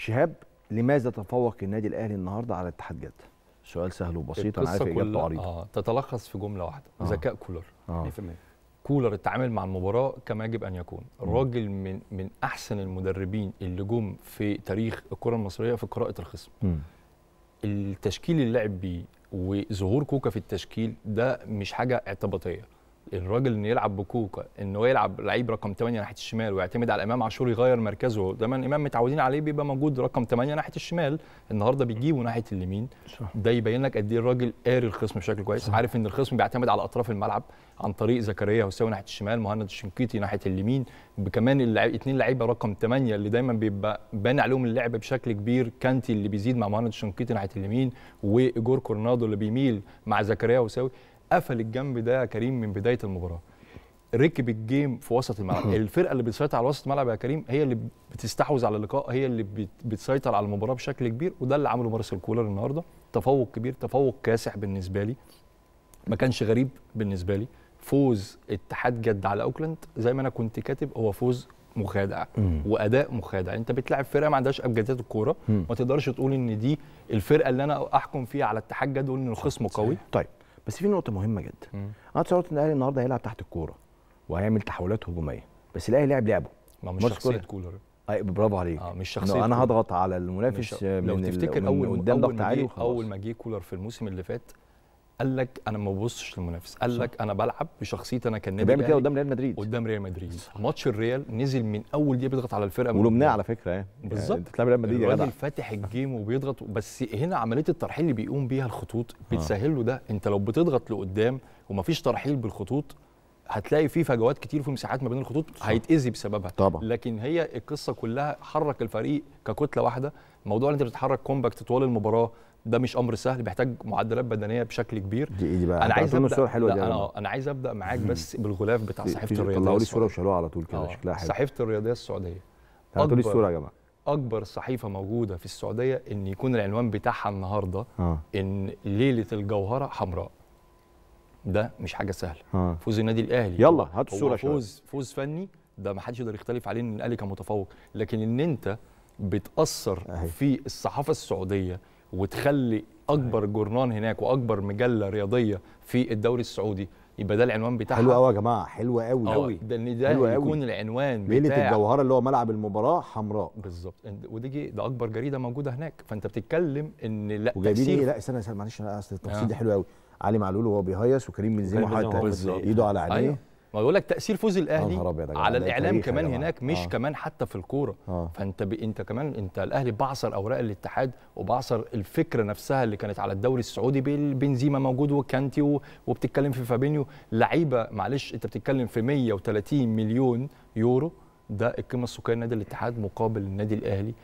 شهاب لماذا تفوق النادي الاهلي النهارده على اتحاد جده؟ سؤال سهل وبسيط انا عارف اجابته عريضه اه تتلخص في جمله واحده آه. ذكاء كولر آه. 100% كولر اتعامل مع المباراه كما يجب ان يكون الراجل من من احسن المدربين اللي جم في تاريخ الكره المصريه في قراءه الخصم م. التشكيل اللي لعب بيه وظهور كوكا في التشكيل ده مش حاجه اعتباطيه الراجل انه يلعب بكوكا ان هو يلعب لعيب رقم 8 ناحيه الشمال ويعتمد على امام عاشور يغير مركزه دايما امام متعودين عليه بيبقى موجود رقم 8 ناحيه الشمال النهارده بيجيبه ناحيه اليمين ده يبين لك قد ايه الراجل قاري الخصم بشكل كويس صح. عارف ان الخصم بيعتمد على اطراف الملعب عن طريق زكريا هوساوي ناحيه الشمال مهند الشنقيطي ناحيه اليمين كمان الاثنين لعيبه رقم 8 اللي دايما بيبقى بان عليهم اللعب بشكل كبير كانتي اللي بيزيد مع مهند الشنقيطي ناحيه اليمين وايجور كورنادو اللي بيميل مع زكريا هوساوي قفل الجنب ده يا كريم من بدايه المباراه ركب الجيم في وسط الملعب الفرقه اللي بتسيطر على وسط الملعب يا كريم هي اللي بتستحوذ على اللقاء هي اللي بتسيطر على المباراه بشكل كبير وده اللي عمله مارسيل كولر النهارده تفوق كبير تفوق كاسح بالنسبه لي ما كانش غريب بالنسبه لي فوز اتحاد جد على اوكلاند زي ما انا كنت كاتب هو فوز مخادع واداء مخادع انت بتلعب فرقه ما عندهاش ابجديات الكوره ما تقدرش تقول ان دي الفرقه اللي انا احكم فيها على اتحاد جد وان الخصم قوي طيب بس في نقطه مهمه جدا انا تصورت ان الاهلي النهارده هيلعب تحت الكوره وهيعمل تحولات هجوميه بس الاهلي لعب لعبه ما مش شخصيه كولر أي برافو عليك آه مش شخصيه انا هضغط على المنافس مش... من لو تفتكر اول قدام اول ما جه كولر في الموسم اللي فات قال لك انا ما ببصش للمنافس قال لك انا بلعب بشخصيتي انا كان بيعمل كده قدام ريال مدريد قدام ريال مدريد ماتش الريال نزل من اول دقيقه بيضغط على الفرقه ولمناه على فكره آه. يعني بالظبط انت بتلعب ريال مدريد الراجل فاتح الجيم وبيضغط بس هنا عمليه الترحيل اللي بيقوم بيها الخطوط آه. بتسهل له ده انت لو بتضغط لقدام ومفيش ترحيل بالخطوط هتلاقي في فجوات كتير في مساحات ما بين الخطوط هيتاذي بسببها طبعا لكن هي القصه كلها حرك الفريق ككتله واحده موضوع ان انت بتتحرك كومباكت طوال المباراه ده مش امر سهل بيحتاج معدلات بدنيه بشكل كبير دي دي بقى انا عايز ابدا حلوة دي أنا, انا عايز ابدا معاك بس بالغلاف بتاع صحيفه الرياضيه طلعوا لي الصوره وشالوها على طول كده آه. شكلها حلو صحيفه الرياضيه السعوديه هاتوا لي الصوره يا جماعه اكبر صحيفه موجوده في السعوديه ان يكون العنوان بتاعها النهارده آه. ان ليله الجوهره حمراء ده مش حاجه سهله آه. فوز النادي الاهلي يلا هاتوا الصوره شويه فوز فوز فني ده ما حدش يقدر يختلف عليه ان الاهلي كان متفوق لكن ان انت بتاثر أهي. في الصحافه السعوديه وتخلي اكبر أهي. جورنان هناك واكبر مجله رياضيه في الدوري السعودي يبقى ده العنوان بتاعها حلو قوي يا جماعه حلو قوي قوي آه، ده ان ده يكون أوي. العنوان بتاع ليله الجوهره اللي هو ملعب المباراه حمراء بالظبط ودي ده اكبر جريده موجوده هناك فانت بتتكلم ان لا وجايبين ايه لا استنى استنى معلش اصل التفصيل ده آه. دي حلو قوي علي معلول وهو بيهيص وكريم بنزيما حاطط ايده على عينيه أيوه. ما بيقول لك تاثير فوز الاهلي على الاعلام كمان هناك مش آه. كمان حتى في الكوره آه. فانت ب... انت كمان انت الاهلي بعصر اوراق الاتحاد وبعصر الفكره نفسها اللي كانت على الدوري السعودي بنزيما موجود وكانتي و... وبتتكلم في فابينيو لعيبه معلش انت بتتكلم في 130 مليون يورو ده القيمه السوقيه لنادي الاتحاد مقابل النادي الاهلي